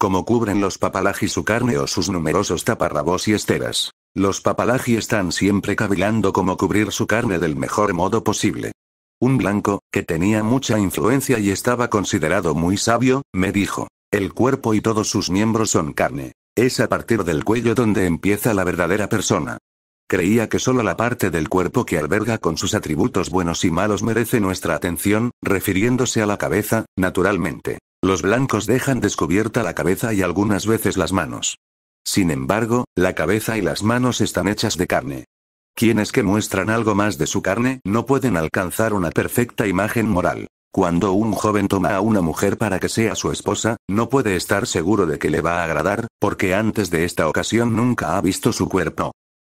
como cubren los papalaji su carne o sus numerosos taparrabos y esteras. Los papalaji están siempre cavilando cómo cubrir su carne del mejor modo posible. Un blanco, que tenía mucha influencia y estaba considerado muy sabio, me dijo, el cuerpo y todos sus miembros son carne. Es a partir del cuello donde empieza la verdadera persona. Creía que solo la parte del cuerpo que alberga con sus atributos buenos y malos merece nuestra atención, refiriéndose a la cabeza, naturalmente. Los blancos dejan descubierta la cabeza y algunas veces las manos. Sin embargo, la cabeza y las manos están hechas de carne. Quienes que muestran algo más de su carne no pueden alcanzar una perfecta imagen moral. Cuando un joven toma a una mujer para que sea su esposa, no puede estar seguro de que le va a agradar, porque antes de esta ocasión nunca ha visto su cuerpo.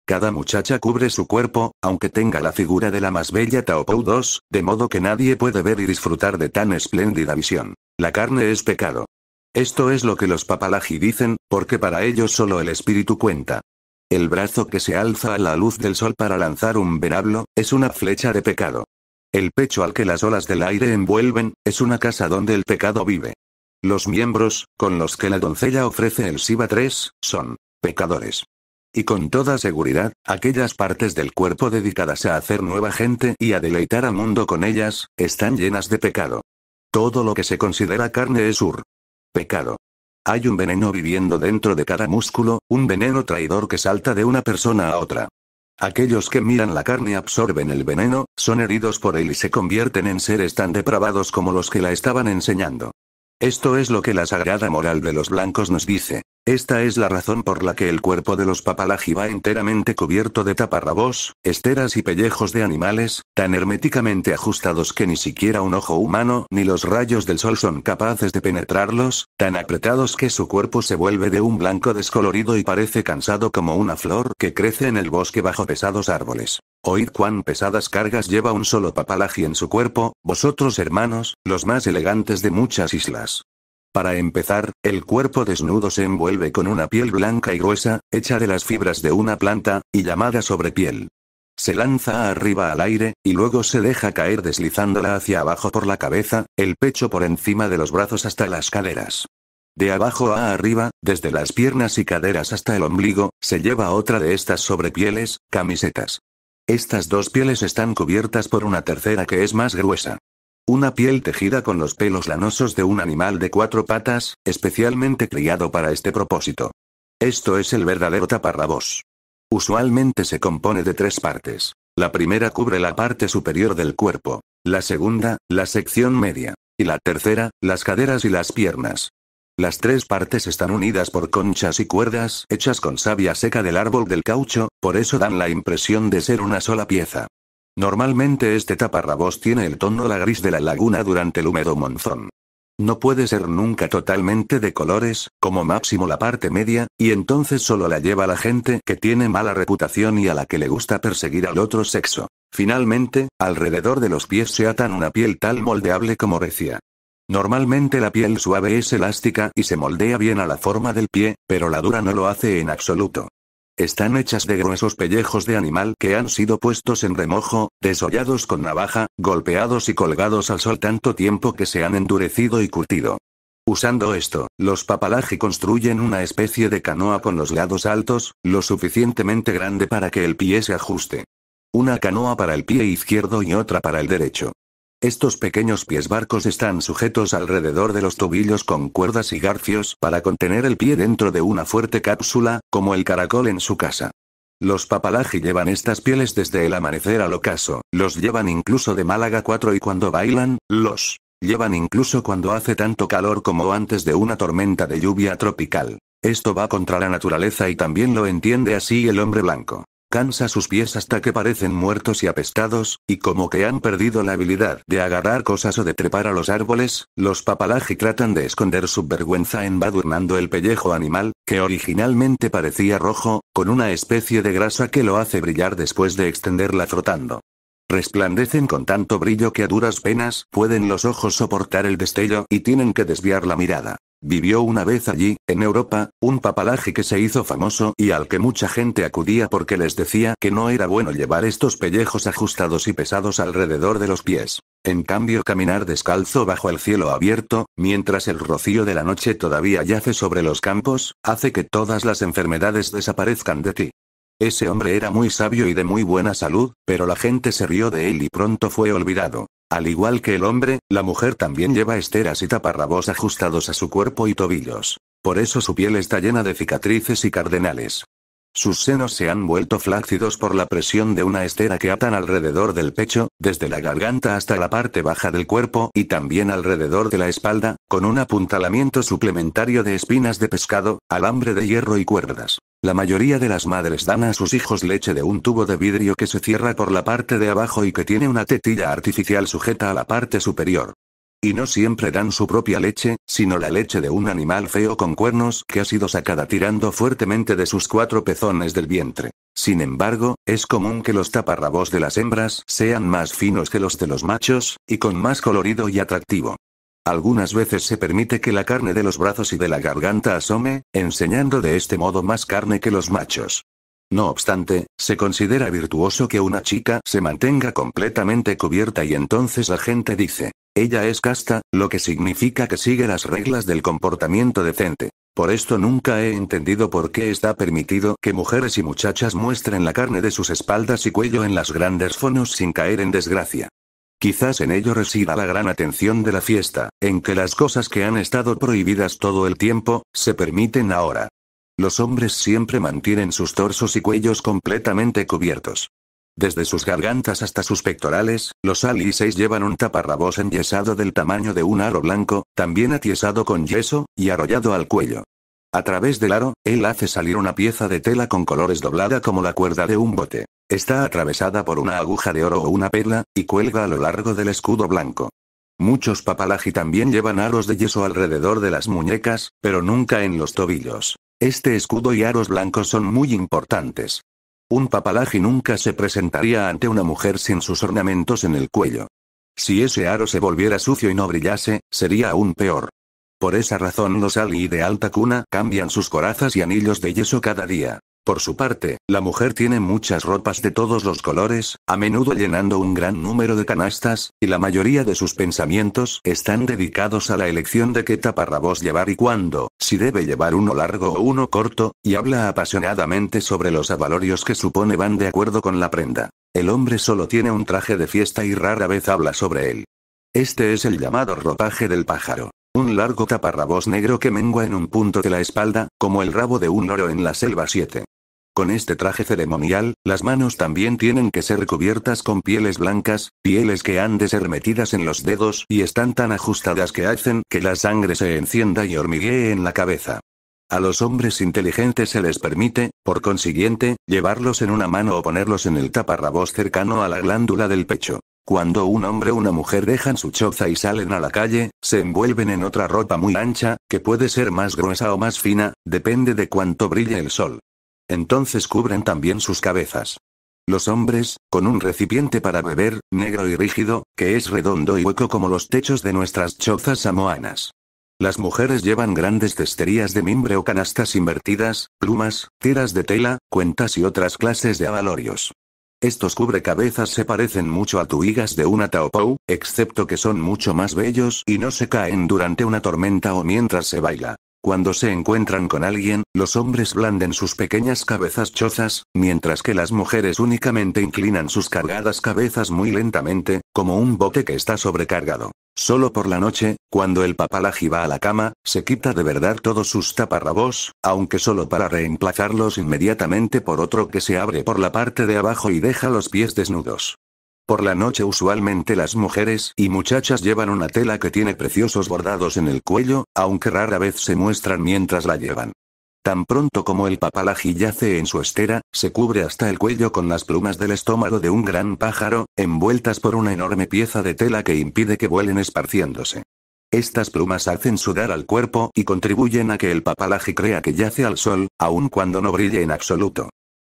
Cada muchacha cubre su cuerpo, aunque tenga la figura de la más bella Taopou 2, de modo que nadie puede ver y disfrutar de tan espléndida visión. La carne es pecado. Esto es lo que los papalaji dicen, porque para ellos solo el espíritu cuenta. El brazo que se alza a la luz del sol para lanzar un venablo, es una flecha de pecado. El pecho al que las olas del aire envuelven, es una casa donde el pecado vive. Los miembros, con los que la doncella ofrece el Siva 3, son pecadores. Y con toda seguridad, aquellas partes del cuerpo dedicadas a hacer nueva gente y a deleitar al mundo con ellas, están llenas de pecado. Todo lo que se considera carne es ur. Pecado. Hay un veneno viviendo dentro de cada músculo, un veneno traidor que salta de una persona a otra. Aquellos que miran la carne absorben el veneno, son heridos por él y se convierten en seres tan depravados como los que la estaban enseñando. Esto es lo que la sagrada moral de los blancos nos dice. Esta es la razón por la que el cuerpo de los papalaji va enteramente cubierto de taparrabos, esteras y pellejos de animales, tan herméticamente ajustados que ni siquiera un ojo humano ni los rayos del sol son capaces de penetrarlos, tan apretados que su cuerpo se vuelve de un blanco descolorido y parece cansado como una flor que crece en el bosque bajo pesados árboles. Oíd cuán pesadas cargas lleva un solo papalaji en su cuerpo, vosotros hermanos, los más elegantes de muchas islas. Para empezar, el cuerpo desnudo se envuelve con una piel blanca y gruesa, hecha de las fibras de una planta, y llamada sobrepiel. Se lanza arriba al aire, y luego se deja caer deslizándola hacia abajo por la cabeza, el pecho por encima de los brazos hasta las caderas. De abajo a arriba, desde las piernas y caderas hasta el ombligo, se lleva otra de estas sobrepieles, camisetas. Estas dos pieles están cubiertas por una tercera que es más gruesa. Una piel tejida con los pelos lanosos de un animal de cuatro patas, especialmente criado para este propósito. Esto es el verdadero taparrabos. Usualmente se compone de tres partes. La primera cubre la parte superior del cuerpo, la segunda, la sección media, y la tercera, las caderas y las piernas. Las tres partes están unidas por conchas y cuerdas hechas con savia seca del árbol del caucho, por eso dan la impresión de ser una sola pieza. Normalmente este taparrabos tiene el tono la gris de la laguna durante el húmedo monzón. No puede ser nunca totalmente de colores, como máximo la parte media, y entonces solo la lleva la gente que tiene mala reputación y a la que le gusta perseguir al otro sexo. Finalmente, alrededor de los pies se atan una piel tal moldeable como recia. Normalmente la piel suave es elástica y se moldea bien a la forma del pie, pero la dura no lo hace en absoluto. Están hechas de gruesos pellejos de animal que han sido puestos en remojo, desollados con navaja, golpeados y colgados al sol tanto tiempo que se han endurecido y curtido. Usando esto, los papalaji construyen una especie de canoa con los lados altos, lo suficientemente grande para que el pie se ajuste. Una canoa para el pie izquierdo y otra para el derecho. Estos pequeños pies barcos están sujetos alrededor de los tobillos con cuerdas y garfios para contener el pie dentro de una fuerte cápsula, como el caracol en su casa. Los papalaji llevan estas pieles desde el amanecer al ocaso, los llevan incluso de Málaga 4 y cuando bailan, los llevan incluso cuando hace tanto calor como antes de una tormenta de lluvia tropical. Esto va contra la naturaleza y también lo entiende así el hombre blanco. Cansa sus pies hasta que parecen muertos y apestados, y como que han perdido la habilidad de agarrar cosas o de trepar a los árboles, los papalaji tratan de esconder su vergüenza embadurnando el pellejo animal, que originalmente parecía rojo, con una especie de grasa que lo hace brillar después de extenderla frotando. Resplandecen con tanto brillo que a duras penas pueden los ojos soportar el destello y tienen que desviar la mirada. Vivió una vez allí, en Europa, un papalaje que se hizo famoso y al que mucha gente acudía porque les decía que no era bueno llevar estos pellejos ajustados y pesados alrededor de los pies. En cambio, caminar descalzo bajo el cielo abierto, mientras el rocío de la noche todavía yace sobre los campos, hace que todas las enfermedades desaparezcan de ti. Ese hombre era muy sabio y de muy buena salud, pero la gente se rió de él y pronto fue olvidado. Al igual que el hombre, la mujer también lleva esteras y taparrabos ajustados a su cuerpo y tobillos. Por eso su piel está llena de cicatrices y cardenales. Sus senos se han vuelto flácidos por la presión de una estera que atan alrededor del pecho, desde la garganta hasta la parte baja del cuerpo y también alrededor de la espalda, con un apuntalamiento suplementario de espinas de pescado, alambre de hierro y cuerdas. La mayoría de las madres dan a sus hijos leche de un tubo de vidrio que se cierra por la parte de abajo y que tiene una tetilla artificial sujeta a la parte superior. Y no siempre dan su propia leche, sino la leche de un animal feo con cuernos que ha sido sacada tirando fuertemente de sus cuatro pezones del vientre. Sin embargo, es común que los taparrabos de las hembras sean más finos que los de los machos, y con más colorido y atractivo. Algunas veces se permite que la carne de los brazos y de la garganta asome, enseñando de este modo más carne que los machos. No obstante, se considera virtuoso que una chica se mantenga completamente cubierta y entonces la gente dice, ella es casta, lo que significa que sigue las reglas del comportamiento decente. Por esto nunca he entendido por qué está permitido que mujeres y muchachas muestren la carne de sus espaldas y cuello en las grandes fonos sin caer en desgracia. Quizás en ello resida la gran atención de la fiesta, en que las cosas que han estado prohibidas todo el tiempo, se permiten ahora. Los hombres siempre mantienen sus torsos y cuellos completamente cubiertos. Desde sus gargantas hasta sus pectorales, los seis llevan un taparrabos enyesado del tamaño de un aro blanco, también atiesado con yeso, y arrollado al cuello. A través del aro, él hace salir una pieza de tela con colores doblada como la cuerda de un bote. Está atravesada por una aguja de oro o una perla, y cuelga a lo largo del escudo blanco. Muchos papalaji también llevan aros de yeso alrededor de las muñecas, pero nunca en los tobillos. Este escudo y aros blancos son muy importantes. Un papalaji nunca se presentaría ante una mujer sin sus ornamentos en el cuello. Si ese aro se volviera sucio y no brillase, sería aún peor. Por esa razón los Ali de alta cuna cambian sus corazas y anillos de yeso cada día. Por su parte, la mujer tiene muchas ropas de todos los colores, a menudo llenando un gran número de canastas, y la mayoría de sus pensamientos están dedicados a la elección de qué taparrabos llevar y cuándo, si debe llevar uno largo o uno corto, y habla apasionadamente sobre los avalorios que supone van de acuerdo con la prenda. El hombre solo tiene un traje de fiesta y rara vez habla sobre él. Este es el llamado ropaje del pájaro. Un largo taparrabos negro que mengua en un punto de la espalda, como el rabo de un oro en la selva 7. Con este traje ceremonial, las manos también tienen que ser cubiertas con pieles blancas, pieles que han de ser metidas en los dedos y están tan ajustadas que hacen que la sangre se encienda y hormiguee en la cabeza. A los hombres inteligentes se les permite, por consiguiente, llevarlos en una mano o ponerlos en el taparrabos cercano a la glándula del pecho. Cuando un hombre o una mujer dejan su choza y salen a la calle, se envuelven en otra ropa muy ancha, que puede ser más gruesa o más fina, depende de cuánto brille el sol. Entonces cubren también sus cabezas. Los hombres, con un recipiente para beber, negro y rígido, que es redondo y hueco como los techos de nuestras chozas samoanas. Las mujeres llevan grandes testerías de mimbre o canastas invertidas, plumas, tiras de tela, cuentas y otras clases de avalorios. Estos cubrecabezas se parecen mucho a tuigas de una taopou, excepto que son mucho más bellos y no se caen durante una tormenta o mientras se baila. Cuando se encuentran con alguien, los hombres blanden sus pequeñas cabezas chozas, mientras que las mujeres únicamente inclinan sus cargadas cabezas muy lentamente, como un bote que está sobrecargado. Solo por la noche, cuando el la va a la cama, se quita de verdad todos sus taparrabos, aunque solo para reemplazarlos inmediatamente por otro que se abre por la parte de abajo y deja los pies desnudos. Por la noche usualmente las mujeres y muchachas llevan una tela que tiene preciosos bordados en el cuello, aunque rara vez se muestran mientras la llevan. Tan pronto como el papalaji yace en su estera, se cubre hasta el cuello con las plumas del estómago de un gran pájaro, envueltas por una enorme pieza de tela que impide que vuelen esparciéndose. Estas plumas hacen sudar al cuerpo y contribuyen a que el papalaji crea que yace al sol, aun cuando no brille en absoluto.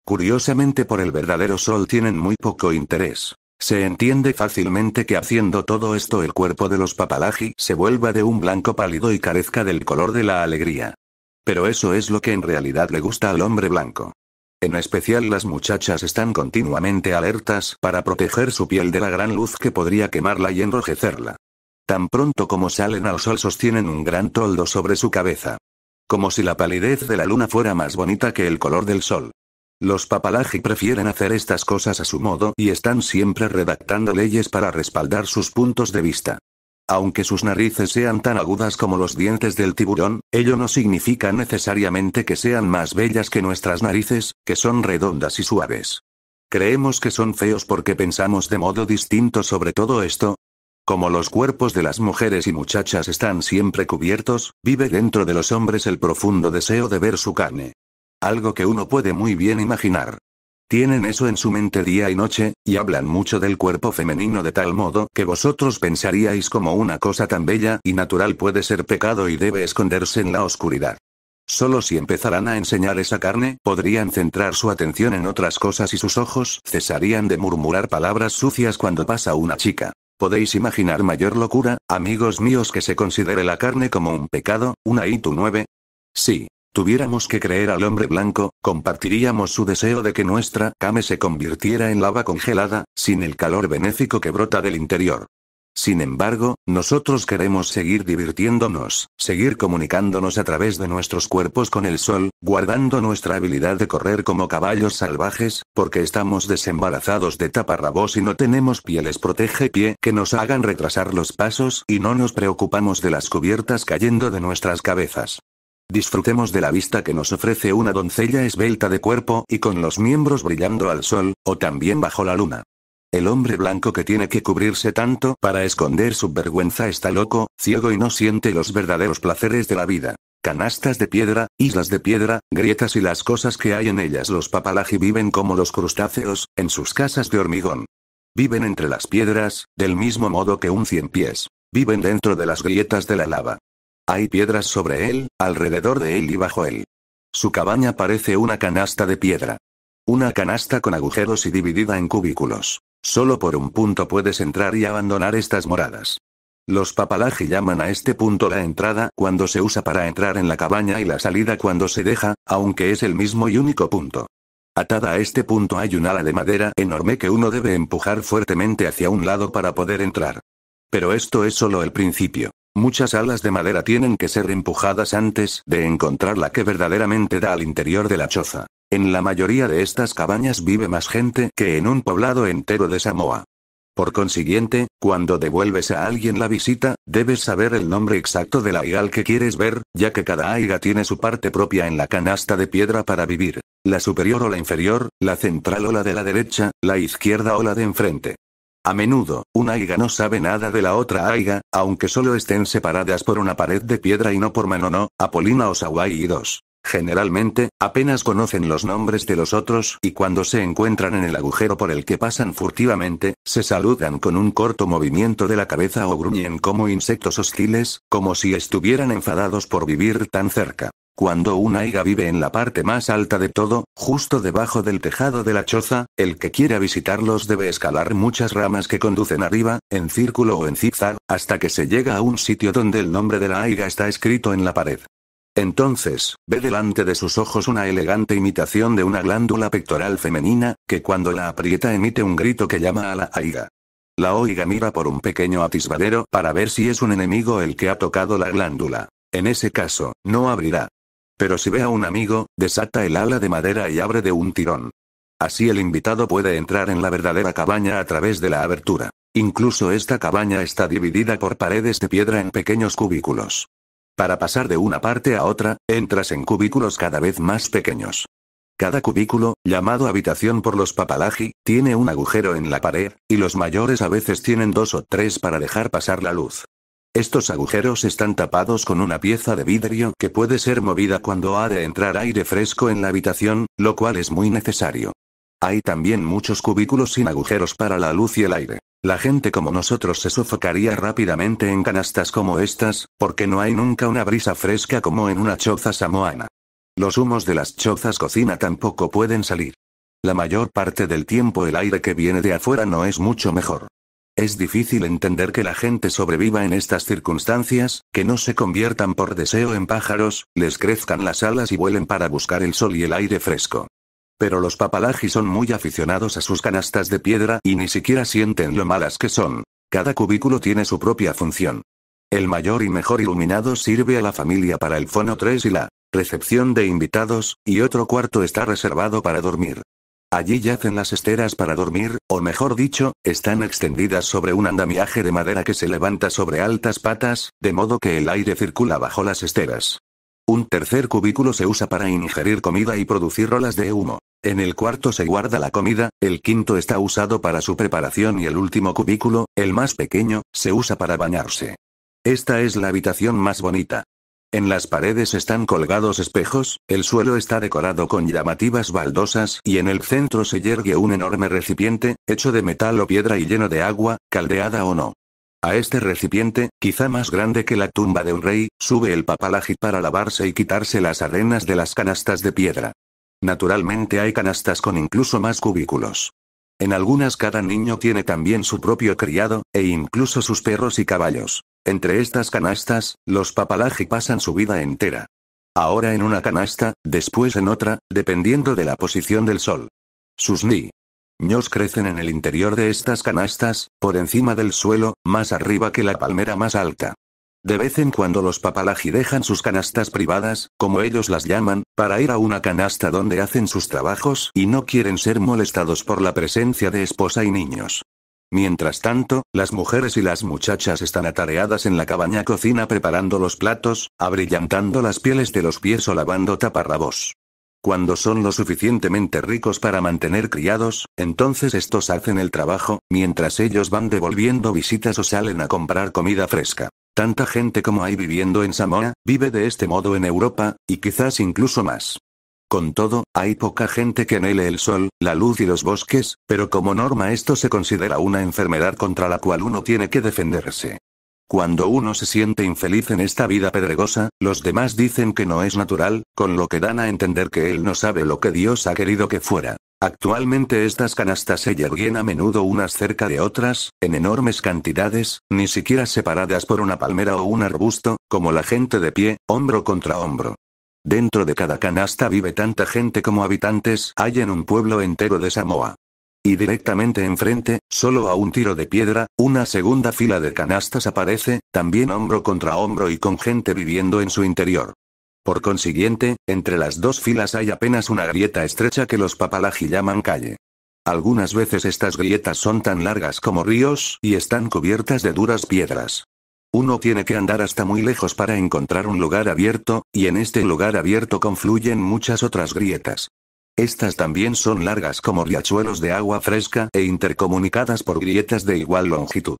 Curiosamente por el verdadero sol tienen muy poco interés. Se entiende fácilmente que haciendo todo esto el cuerpo de los papalaji se vuelva de un blanco pálido y carezca del color de la alegría. Pero eso es lo que en realidad le gusta al hombre blanco. En especial las muchachas están continuamente alertas para proteger su piel de la gran luz que podría quemarla y enrojecerla. Tan pronto como salen al sol sostienen un gran toldo sobre su cabeza. Como si la palidez de la luna fuera más bonita que el color del sol. Los papalaji prefieren hacer estas cosas a su modo y están siempre redactando leyes para respaldar sus puntos de vista. Aunque sus narices sean tan agudas como los dientes del tiburón, ello no significa necesariamente que sean más bellas que nuestras narices, que son redondas y suaves. Creemos que son feos porque pensamos de modo distinto sobre todo esto, como los cuerpos de las mujeres y muchachas están siempre cubiertos, vive dentro de los hombres el profundo deseo de ver su carne. Algo que uno puede muy bien imaginar. Tienen eso en su mente día y noche, y hablan mucho del cuerpo femenino de tal modo que vosotros pensaríais como una cosa tan bella y natural puede ser pecado y debe esconderse en la oscuridad. Solo si empezaran a enseñar esa carne, podrían centrar su atención en otras cosas y sus ojos cesarían de murmurar palabras sucias cuando pasa una chica. ¿Podéis imaginar mayor locura, amigos míos, que se considere la carne como un pecado? Una ITU 9. Sí, tuviéramos que creer al hombre blanco, compartiríamos su deseo de que nuestra came se convirtiera en lava congelada, sin el calor benéfico que brota del interior. Sin embargo, nosotros queremos seguir divirtiéndonos, seguir comunicándonos a través de nuestros cuerpos con el sol, guardando nuestra habilidad de correr como caballos salvajes, porque estamos desembarazados de taparrabos y no tenemos pieles protege pie que nos hagan retrasar los pasos y no nos preocupamos de las cubiertas cayendo de nuestras cabezas. Disfrutemos de la vista que nos ofrece una doncella esbelta de cuerpo y con los miembros brillando al sol, o también bajo la luna. El hombre blanco que tiene que cubrirse tanto para esconder su vergüenza está loco, ciego y no siente los verdaderos placeres de la vida. Canastas de piedra, islas de piedra, grietas y las cosas que hay en ellas. Los papalaji viven como los crustáceos, en sus casas de hormigón. Viven entre las piedras, del mismo modo que un cien pies. Viven dentro de las grietas de la lava. Hay piedras sobre él, alrededor de él y bajo él. Su cabaña parece una canasta de piedra. Una canasta con agujeros y dividida en cubículos. Solo por un punto puedes entrar y abandonar estas moradas. Los papalaji llaman a este punto la entrada cuando se usa para entrar en la cabaña y la salida cuando se deja, aunque es el mismo y único punto. Atada a este punto hay un ala de madera enorme que uno debe empujar fuertemente hacia un lado para poder entrar. Pero esto es solo el principio. Muchas alas de madera tienen que ser empujadas antes de encontrar la que verdaderamente da al interior de la choza. En la mayoría de estas cabañas vive más gente que en un poblado entero de Samoa. Por consiguiente, cuando devuelves a alguien la visita, debes saber el nombre exacto de del aigal que quieres ver, ya que cada aiga tiene su parte propia en la canasta de piedra para vivir, la superior o la inferior, la central o la de la derecha, la izquierda o la de enfrente. A menudo, una aiga no sabe nada de la otra aiga, aunque solo estén separadas por una pared de piedra y no por manono. Apolina o y Generalmente, apenas conocen los nombres de los otros y cuando se encuentran en el agujero por el que pasan furtivamente, se saludan con un corto movimiento de la cabeza o gruñen como insectos hostiles, como si estuvieran enfadados por vivir tan cerca. Cuando una aiga vive en la parte más alta de todo, justo debajo del tejado de la choza, el que quiera visitarlos debe escalar muchas ramas que conducen arriba, en círculo o en zigzag, hasta que se llega a un sitio donde el nombre de la aiga está escrito en la pared. Entonces, ve delante de sus ojos una elegante imitación de una glándula pectoral femenina, que cuando la aprieta emite un grito que llama a la aiga. La oiga mira por un pequeño atisbadero para ver si es un enemigo el que ha tocado la glándula. En ese caso, no abrirá. Pero si ve a un amigo, desata el ala de madera y abre de un tirón. Así el invitado puede entrar en la verdadera cabaña a través de la abertura. Incluso esta cabaña está dividida por paredes de piedra en pequeños cubículos. Para pasar de una parte a otra, entras en cubículos cada vez más pequeños. Cada cubículo, llamado habitación por los papalaji, tiene un agujero en la pared, y los mayores a veces tienen dos o tres para dejar pasar la luz. Estos agujeros están tapados con una pieza de vidrio que puede ser movida cuando ha de entrar aire fresco en la habitación, lo cual es muy necesario. Hay también muchos cubículos sin agujeros para la luz y el aire. La gente como nosotros se sofocaría rápidamente en canastas como estas, porque no hay nunca una brisa fresca como en una choza samoana. Los humos de las chozas cocina tampoco pueden salir. La mayor parte del tiempo el aire que viene de afuera no es mucho mejor. Es difícil entender que la gente sobreviva en estas circunstancias, que no se conviertan por deseo en pájaros, les crezcan las alas y vuelen para buscar el sol y el aire fresco. Pero los papalajis son muy aficionados a sus canastas de piedra y ni siquiera sienten lo malas que son. Cada cubículo tiene su propia función. El mayor y mejor iluminado sirve a la familia para el fono 3 y la recepción de invitados, y otro cuarto está reservado para dormir. Allí yacen las esteras para dormir, o mejor dicho, están extendidas sobre un andamiaje de madera que se levanta sobre altas patas, de modo que el aire circula bajo las esteras. Un tercer cubículo se usa para ingerir comida y producir rolas de humo. En el cuarto se guarda la comida, el quinto está usado para su preparación y el último cubículo, el más pequeño, se usa para bañarse. Esta es la habitación más bonita. En las paredes están colgados espejos, el suelo está decorado con llamativas baldosas y en el centro se yergue un enorme recipiente, hecho de metal o piedra y lleno de agua, caldeada o no. A este recipiente, quizá más grande que la tumba de un rey, sube el papalaji para lavarse y quitarse las arenas de las canastas de piedra. Naturalmente hay canastas con incluso más cubículos. En algunas cada niño tiene también su propio criado, e incluso sus perros y caballos. Entre estas canastas, los papalaji pasan su vida entera. Ahora en una canasta, después en otra, dependiendo de la posición del sol. Sus niños crecen en el interior de estas canastas, por encima del suelo, más arriba que la palmera más alta. De vez en cuando los papalaji dejan sus canastas privadas, como ellos las llaman, para ir a una canasta donde hacen sus trabajos y no quieren ser molestados por la presencia de esposa y niños. Mientras tanto, las mujeres y las muchachas están atareadas en la cabaña cocina preparando los platos, abrillantando las pieles de los pies o lavando taparrabos. Cuando son lo suficientemente ricos para mantener criados, entonces estos hacen el trabajo, mientras ellos van devolviendo visitas o salen a comprar comida fresca. Tanta gente como hay viviendo en Samoa, vive de este modo en Europa, y quizás incluso más. Con todo, hay poca gente que anhele el sol, la luz y los bosques, pero como norma esto se considera una enfermedad contra la cual uno tiene que defenderse. Cuando uno se siente infeliz en esta vida pedregosa, los demás dicen que no es natural, con lo que dan a entender que él no sabe lo que Dios ha querido que fuera. Actualmente estas canastas se yerguen a menudo unas cerca de otras, en enormes cantidades, ni siquiera separadas por una palmera o un arbusto, como la gente de pie, hombro contra hombro. Dentro de cada canasta vive tanta gente como habitantes hay en un pueblo entero de Samoa. Y directamente enfrente, solo a un tiro de piedra, una segunda fila de canastas aparece, también hombro contra hombro y con gente viviendo en su interior. Por consiguiente, entre las dos filas hay apenas una grieta estrecha que los papalaji llaman calle. Algunas veces estas grietas son tan largas como ríos y están cubiertas de duras piedras. Uno tiene que andar hasta muy lejos para encontrar un lugar abierto, y en este lugar abierto confluyen muchas otras grietas. Estas también son largas como riachuelos de agua fresca e intercomunicadas por grietas de igual longitud.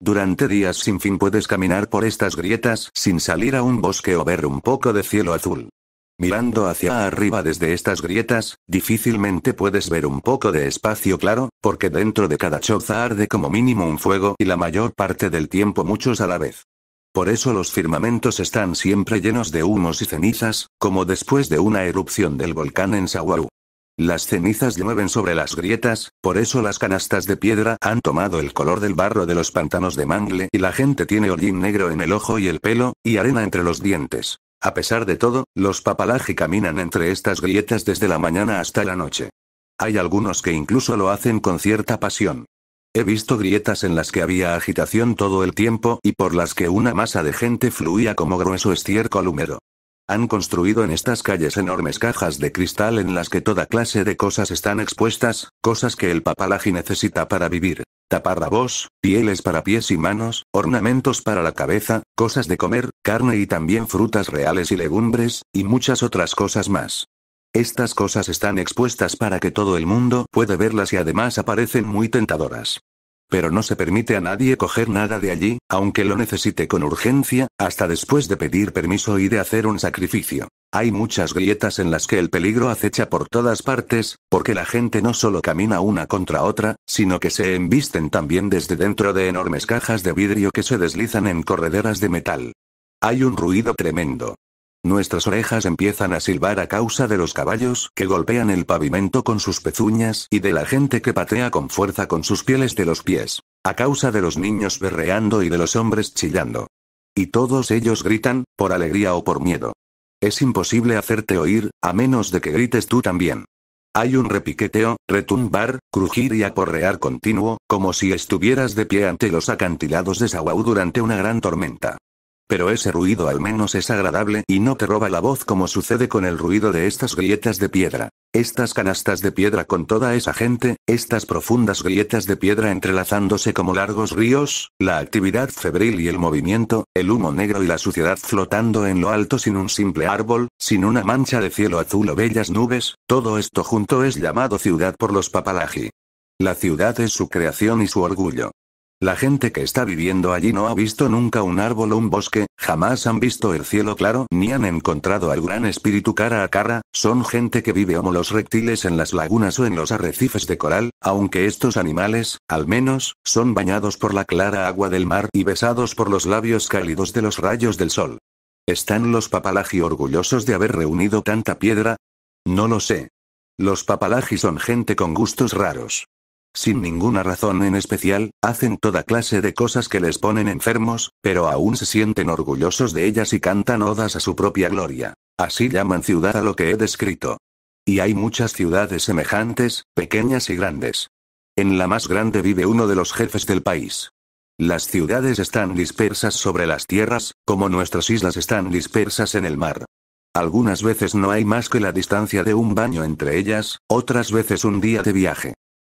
Durante días sin fin puedes caminar por estas grietas sin salir a un bosque o ver un poco de cielo azul. Mirando hacia arriba desde estas grietas, difícilmente puedes ver un poco de espacio claro, porque dentro de cada choza arde como mínimo un fuego y la mayor parte del tiempo muchos a la vez. Por eso los firmamentos están siempre llenos de humos y cenizas, como después de una erupción del volcán en Sawaru. Las cenizas llueven sobre las grietas, por eso las canastas de piedra han tomado el color del barro de los pantanos de mangle y la gente tiene hollín negro en el ojo y el pelo, y arena entre los dientes. A pesar de todo, los papalaji caminan entre estas grietas desde la mañana hasta la noche. Hay algunos que incluso lo hacen con cierta pasión. He visto grietas en las que había agitación todo el tiempo y por las que una masa de gente fluía como grueso estiércol húmedo. Han construido en estas calles enormes cajas de cristal en las que toda clase de cosas están expuestas, cosas que el papalaji necesita para vivir. Taparrabos, pieles para pies y manos, ornamentos para la cabeza, cosas de comer, carne y también frutas reales y legumbres, y muchas otras cosas más. Estas cosas están expuestas para que todo el mundo pueda verlas y además aparecen muy tentadoras pero no se permite a nadie coger nada de allí, aunque lo necesite con urgencia, hasta después de pedir permiso y de hacer un sacrificio. Hay muchas grietas en las que el peligro acecha por todas partes, porque la gente no solo camina una contra otra, sino que se embisten también desde dentro de enormes cajas de vidrio que se deslizan en correderas de metal. Hay un ruido tremendo. Nuestras orejas empiezan a silbar a causa de los caballos que golpean el pavimento con sus pezuñas y de la gente que patea con fuerza con sus pieles de los pies. A causa de los niños berreando y de los hombres chillando. Y todos ellos gritan, por alegría o por miedo. Es imposible hacerte oír, a menos de que grites tú también. Hay un repiqueteo, retumbar, crujir y aporrear continuo, como si estuvieras de pie ante los acantilados de Sawau durante una gran tormenta pero ese ruido al menos es agradable y no te roba la voz como sucede con el ruido de estas grietas de piedra. Estas canastas de piedra con toda esa gente, estas profundas grietas de piedra entrelazándose como largos ríos, la actividad febril y el movimiento, el humo negro y la suciedad flotando en lo alto sin un simple árbol, sin una mancha de cielo azul o bellas nubes, todo esto junto es llamado ciudad por los papalaji. La ciudad es su creación y su orgullo. La gente que está viviendo allí no ha visto nunca un árbol o un bosque, jamás han visto el cielo claro ni han encontrado al gran espíritu cara a cara, son gente que vive como los reptiles en las lagunas o en los arrecifes de coral, aunque estos animales, al menos, son bañados por la clara agua del mar y besados por los labios cálidos de los rayos del sol. ¿Están los papalaji orgullosos de haber reunido tanta piedra? No lo sé. Los papalaji son gente con gustos raros. Sin ninguna razón en especial, hacen toda clase de cosas que les ponen enfermos, pero aún se sienten orgullosos de ellas y cantan odas a su propia gloria. Así llaman ciudad a lo que he descrito. Y hay muchas ciudades semejantes, pequeñas y grandes. En la más grande vive uno de los jefes del país. Las ciudades están dispersas sobre las tierras, como nuestras islas están dispersas en el mar. Algunas veces no hay más que la distancia de un baño entre ellas, otras veces un día de viaje.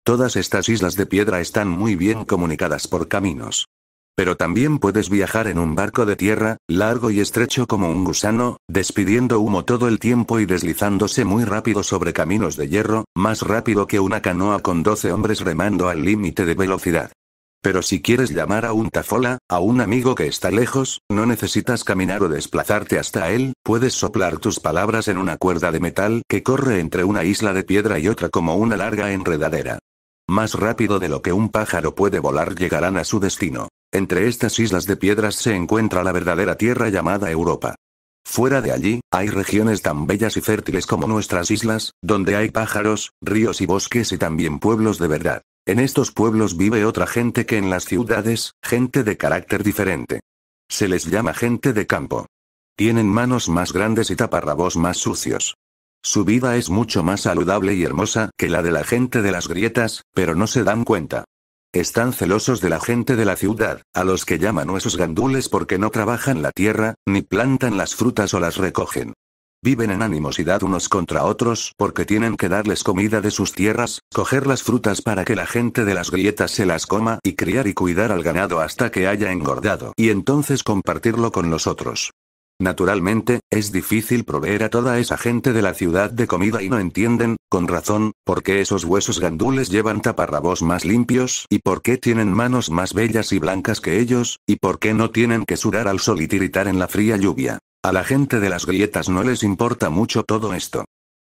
Todas estas islas de piedra están muy bien comunicadas por caminos. Pero también puedes viajar en un barco de tierra, largo y estrecho como un gusano, despidiendo humo todo el tiempo y deslizándose muy rápido sobre caminos de hierro, más rápido que una canoa con doce hombres remando al límite de velocidad. Pero si quieres llamar a un tafola, a un amigo que está lejos, no necesitas caminar o desplazarte hasta él, puedes soplar tus palabras en una cuerda de metal que corre entre una isla de piedra y otra como una larga enredadera. Más rápido de lo que un pájaro puede volar llegarán a su destino. Entre estas islas de piedras se encuentra la verdadera tierra llamada Europa. Fuera de allí, hay regiones tan bellas y fértiles como nuestras islas, donde hay pájaros, ríos y bosques y también pueblos de verdad. En estos pueblos vive otra gente que en las ciudades, gente de carácter diferente. Se les llama gente de campo. Tienen manos más grandes y taparrabos más sucios. Su vida es mucho más saludable y hermosa que la de la gente de las grietas, pero no se dan cuenta. Están celosos de la gente de la ciudad, a los que llaman nuestros gandules porque no trabajan la tierra, ni plantan las frutas o las recogen. Viven en animosidad unos contra otros porque tienen que darles comida de sus tierras, coger las frutas para que la gente de las grietas se las coma y criar y cuidar al ganado hasta que haya engordado y entonces compartirlo con los otros. Naturalmente, es difícil proveer a toda esa gente de la ciudad de comida y no entienden, con razón, por qué esos huesos gandules llevan taparrabos más limpios y por qué tienen manos más bellas y blancas que ellos, y por qué no tienen que sudar al sol y tiritar en la fría lluvia. A la gente de las grietas no les importa mucho todo esto.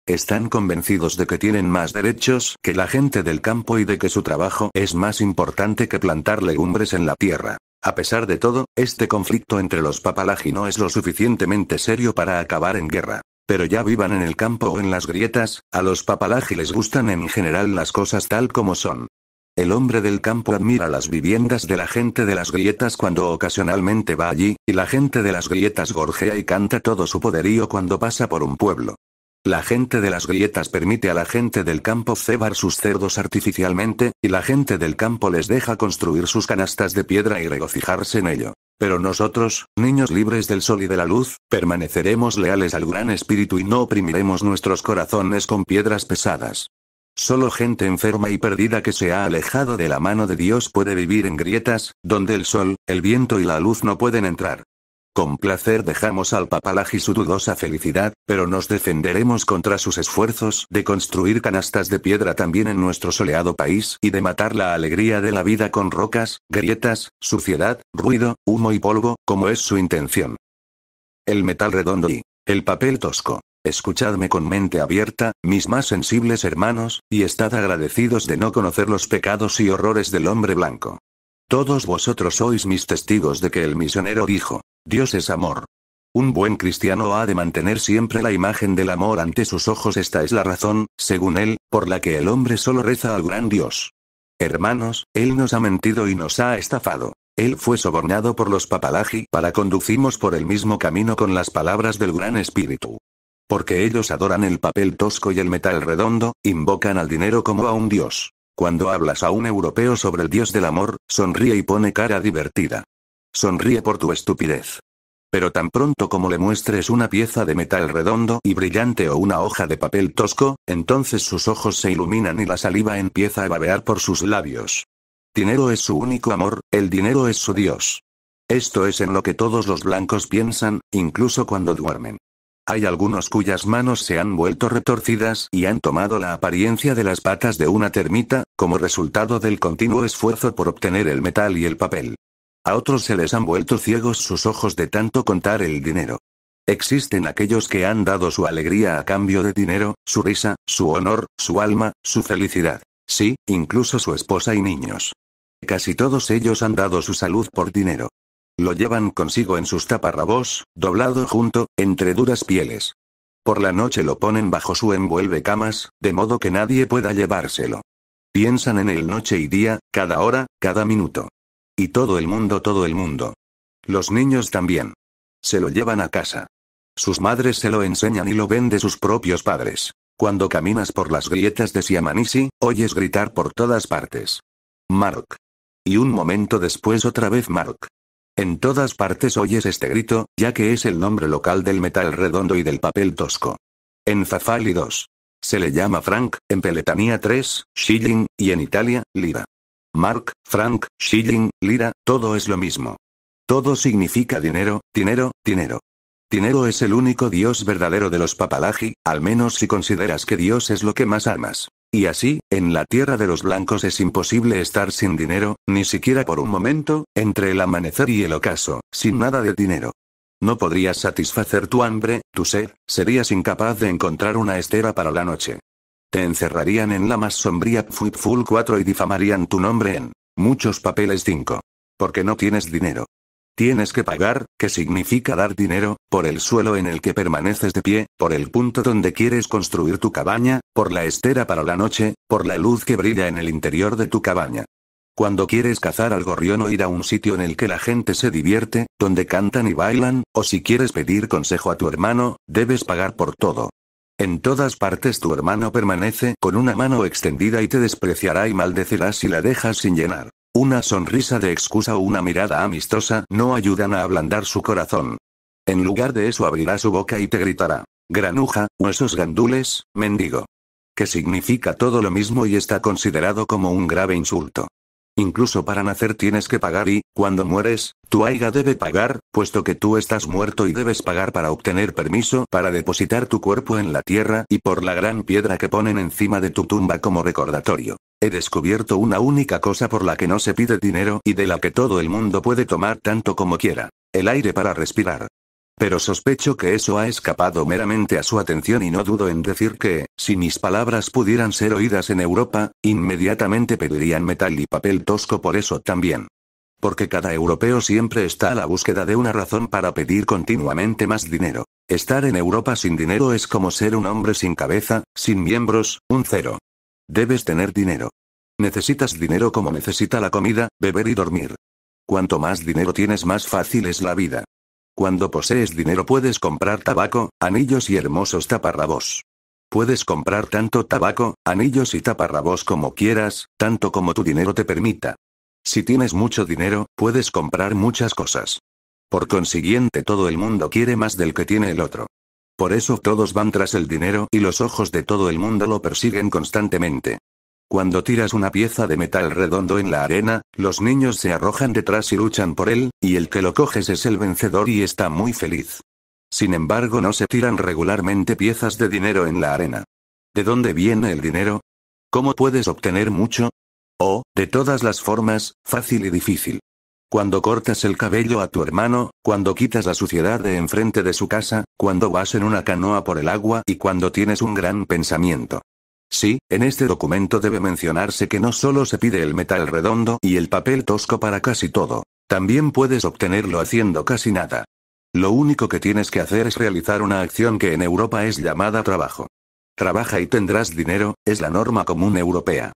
Están convencidos de que tienen más derechos que la gente del campo y de que su trabajo es más importante que plantar legumbres en la tierra. A pesar de todo, este conflicto entre los papalaji no es lo suficientemente serio para acabar en guerra. Pero ya vivan en el campo o en las grietas, a los papalaji les gustan en general las cosas tal como son. El hombre del campo admira las viviendas de la gente de las grietas cuando ocasionalmente va allí, y la gente de las grietas gorjea y canta todo su poderío cuando pasa por un pueblo. La gente de las grietas permite a la gente del campo cebar sus cerdos artificialmente, y la gente del campo les deja construir sus canastas de piedra y regocijarse en ello. Pero nosotros, niños libres del sol y de la luz, permaneceremos leales al gran espíritu y no oprimiremos nuestros corazones con piedras pesadas. Solo gente enferma y perdida que se ha alejado de la mano de Dios puede vivir en grietas, donde el sol, el viento y la luz no pueden entrar. Con placer dejamos al papalaji su dudosa felicidad, pero nos defenderemos contra sus esfuerzos de construir canastas de piedra también en nuestro soleado país y de matar la alegría de la vida con rocas, grietas, suciedad, ruido, humo y polvo, como es su intención. El metal redondo y el papel tosco. Escuchadme con mente abierta, mis más sensibles hermanos, y estad agradecidos de no conocer los pecados y horrores del hombre blanco. Todos vosotros sois mis testigos de que el misionero dijo, Dios es amor. Un buen cristiano ha de mantener siempre la imagen del amor ante sus ojos. Esta es la razón, según él, por la que el hombre solo reza al gran Dios. Hermanos, él nos ha mentido y nos ha estafado. Él fue sobornado por los papalaji para conducimos por el mismo camino con las palabras del gran espíritu. Porque ellos adoran el papel tosco y el metal redondo, invocan al dinero como a un dios. Cuando hablas a un europeo sobre el dios del amor, sonríe y pone cara divertida. Sonríe por tu estupidez. Pero tan pronto como le muestres una pieza de metal redondo y brillante o una hoja de papel tosco, entonces sus ojos se iluminan y la saliva empieza a babear por sus labios. Dinero es su único amor, el dinero es su Dios. Esto es en lo que todos los blancos piensan, incluso cuando duermen. Hay algunos cuyas manos se han vuelto retorcidas y han tomado la apariencia de las patas de una termita, como resultado del continuo esfuerzo por obtener el metal y el papel. A otros se les han vuelto ciegos sus ojos de tanto contar el dinero. Existen aquellos que han dado su alegría a cambio de dinero, su risa, su honor, su alma, su felicidad. Sí, incluso su esposa y niños. Casi todos ellos han dado su salud por dinero. Lo llevan consigo en sus taparrabos, doblado junto, entre duras pieles. Por la noche lo ponen bajo su envuelve camas, de modo que nadie pueda llevárselo. Piensan en él noche y día, cada hora, cada minuto. Y todo el mundo, todo el mundo. Los niños también. Se lo llevan a casa. Sus madres se lo enseñan y lo ven de sus propios padres. Cuando caminas por las grietas de Siamanisi, oyes gritar por todas partes. Mark. Y un momento después otra vez Mark. En todas partes oyes este grito, ya que es el nombre local del metal redondo y del papel tosco. En Zafali 2. Se le llama Frank, en Peletanía 3, Shilling, y en Italia, Lira. Mark, Frank, Shilling, Lira, todo es lo mismo. Todo significa dinero, dinero, dinero. Dinero es el único Dios verdadero de los papalaji, al menos si consideras que Dios es lo que más amas. Y así, en la tierra de los blancos es imposible estar sin dinero, ni siquiera por un momento, entre el amanecer y el ocaso, sin nada de dinero. No podrías satisfacer tu hambre, tu sed, serías incapaz de encontrar una estera para la noche. Te encerrarían en la más sombría Full 4 y difamarían tu nombre en muchos papeles 5. Porque no tienes dinero. Tienes que pagar, que significa dar dinero, por el suelo en el que permaneces de pie, por el punto donde quieres construir tu cabaña, por la estera para la noche, por la luz que brilla en el interior de tu cabaña. Cuando quieres cazar al gorrión o ir a un sitio en el que la gente se divierte, donde cantan y bailan, o si quieres pedir consejo a tu hermano, debes pagar por todo. En todas partes tu hermano permanece con una mano extendida y te despreciará y maldecirá si la dejas sin llenar. Una sonrisa de excusa o una mirada amistosa no ayudan a ablandar su corazón. En lugar de eso abrirá su boca y te gritará. Granuja, huesos gandules, mendigo. Que significa todo lo mismo y está considerado como un grave insulto. Incluso para nacer tienes que pagar y, cuando mueres, tu aiga debe pagar, puesto que tú estás muerto y debes pagar para obtener permiso para depositar tu cuerpo en la tierra y por la gran piedra que ponen encima de tu tumba como recordatorio. He descubierto una única cosa por la que no se pide dinero y de la que todo el mundo puede tomar tanto como quiera. El aire para respirar. Pero sospecho que eso ha escapado meramente a su atención y no dudo en decir que, si mis palabras pudieran ser oídas en Europa, inmediatamente pedirían metal y papel tosco por eso también. Porque cada europeo siempre está a la búsqueda de una razón para pedir continuamente más dinero. Estar en Europa sin dinero es como ser un hombre sin cabeza, sin miembros, un cero. Debes tener dinero. Necesitas dinero como necesita la comida, beber y dormir. Cuanto más dinero tienes más fácil es la vida. Cuando posees dinero puedes comprar tabaco, anillos y hermosos taparrabos. Puedes comprar tanto tabaco, anillos y taparrabos como quieras, tanto como tu dinero te permita. Si tienes mucho dinero, puedes comprar muchas cosas. Por consiguiente, todo el mundo quiere más del que tiene el otro. Por eso todos van tras el dinero y los ojos de todo el mundo lo persiguen constantemente. Cuando tiras una pieza de metal redondo en la arena, los niños se arrojan detrás y luchan por él, y el que lo coges es el vencedor y está muy feliz. Sin embargo, no se tiran regularmente piezas de dinero en la arena. ¿De dónde viene el dinero? ¿Cómo puedes obtener mucho? O, oh, de todas las formas, fácil y difícil. Cuando cortas el cabello a tu hermano, cuando quitas la suciedad de enfrente de su casa, cuando vas en una canoa por el agua y cuando tienes un gran pensamiento. Sí, en este documento debe mencionarse que no solo se pide el metal redondo y el papel tosco para casi todo. También puedes obtenerlo haciendo casi nada. Lo único que tienes que hacer es realizar una acción que en Europa es llamada trabajo. Trabaja y tendrás dinero, es la norma común europea.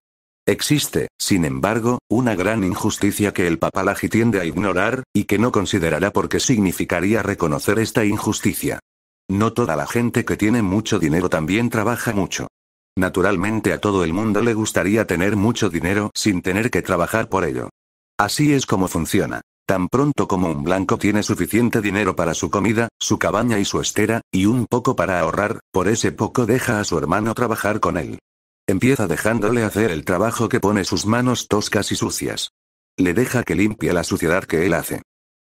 Existe, sin embargo, una gran injusticia que el papalaji tiende a ignorar, y que no considerará porque significaría reconocer esta injusticia. No toda la gente que tiene mucho dinero también trabaja mucho. Naturalmente a todo el mundo le gustaría tener mucho dinero sin tener que trabajar por ello. Así es como funciona. Tan pronto como un blanco tiene suficiente dinero para su comida, su cabaña y su estera, y un poco para ahorrar, por ese poco deja a su hermano trabajar con él. Empieza dejándole hacer el trabajo que pone sus manos toscas y sucias. Le deja que limpie la suciedad que él hace.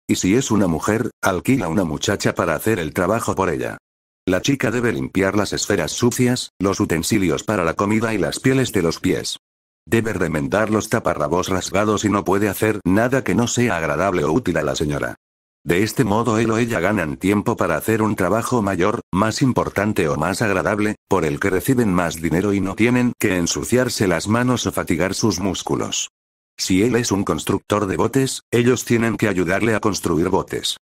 Y si es una mujer, alquila una muchacha para hacer el trabajo por ella. La chica debe limpiar las esferas sucias, los utensilios para la comida y las pieles de los pies. Debe remendar los taparrabos rasgados y no puede hacer nada que no sea agradable o útil a la señora. De este modo él o ella ganan tiempo para hacer un trabajo mayor, más importante o más agradable, por el que reciben más dinero y no tienen que ensuciarse las manos o fatigar sus músculos. Si él es un constructor de botes, ellos tienen que ayudarle a construir botes